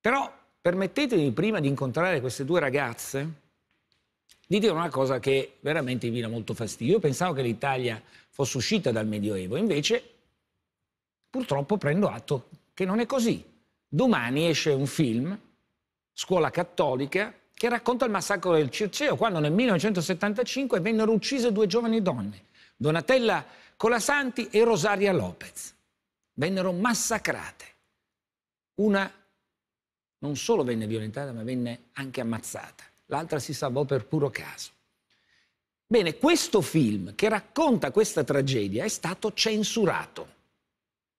Però permettetemi prima di incontrare queste due ragazze di dire una cosa che veramente mi dà molto fastidio. Io pensavo che l'Italia fosse uscita dal Medioevo, invece purtroppo prendo atto che non è così. Domani esce un film, Scuola Cattolica, che racconta il massacro del Circeo, quando nel 1975 vennero uccise due giovani donne, Donatella Colasanti e Rosaria Lopez. Vennero massacrate. Una non solo venne violentata, ma venne anche ammazzata. L'altra si salvò per puro caso. Bene, questo film che racconta questa tragedia è stato censurato.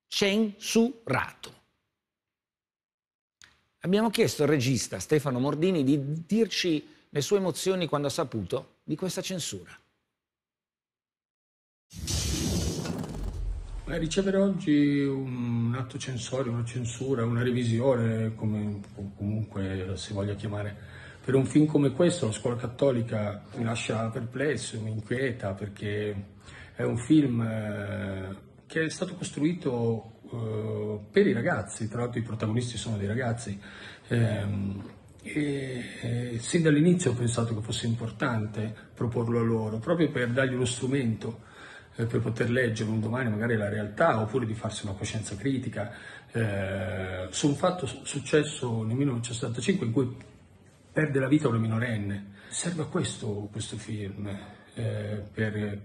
Censurato. Abbiamo chiesto al regista Stefano Mordini di dirci le sue emozioni quando ha saputo di questa censura. Eh, ricevere oggi un atto censorio, una censura, una revisione, come comunque si voglia chiamare, per un film come questo, La scuola cattolica, mi lascia perplesso, mi inquieta, perché è un film eh, che è stato costruito eh, per i ragazzi, tra l'altro i protagonisti sono dei ragazzi, ehm, e sin dall'inizio ho pensato che fosse importante proporlo a loro, proprio per dargli uno strumento eh, per poter leggere un domani magari la realtà oppure di farsi una coscienza critica eh, su un fatto successo nel 1975 in cui perde la vita una minorenne. Serve a questo questo film, eh, per,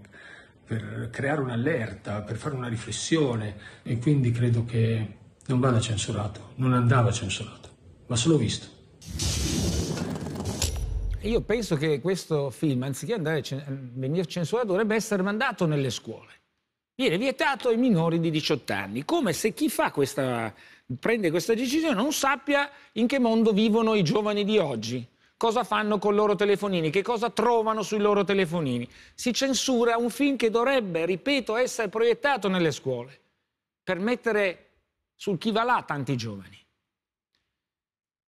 per creare un'allerta, per fare una riflessione e quindi credo che non vada censurato, non andava censurato, ma solo visto io penso che questo film, anziché andare venire censurato, dovrebbe essere mandato nelle scuole. Viene vietato ai minori di 18 anni, come se chi questa, prende questa decisione non sappia in che mondo vivono i giovani di oggi cosa fanno con i loro telefonini, che cosa trovano sui loro telefonini. Si censura un film che dovrebbe, ripeto, essere proiettato nelle scuole per mettere sul chi va là tanti giovani.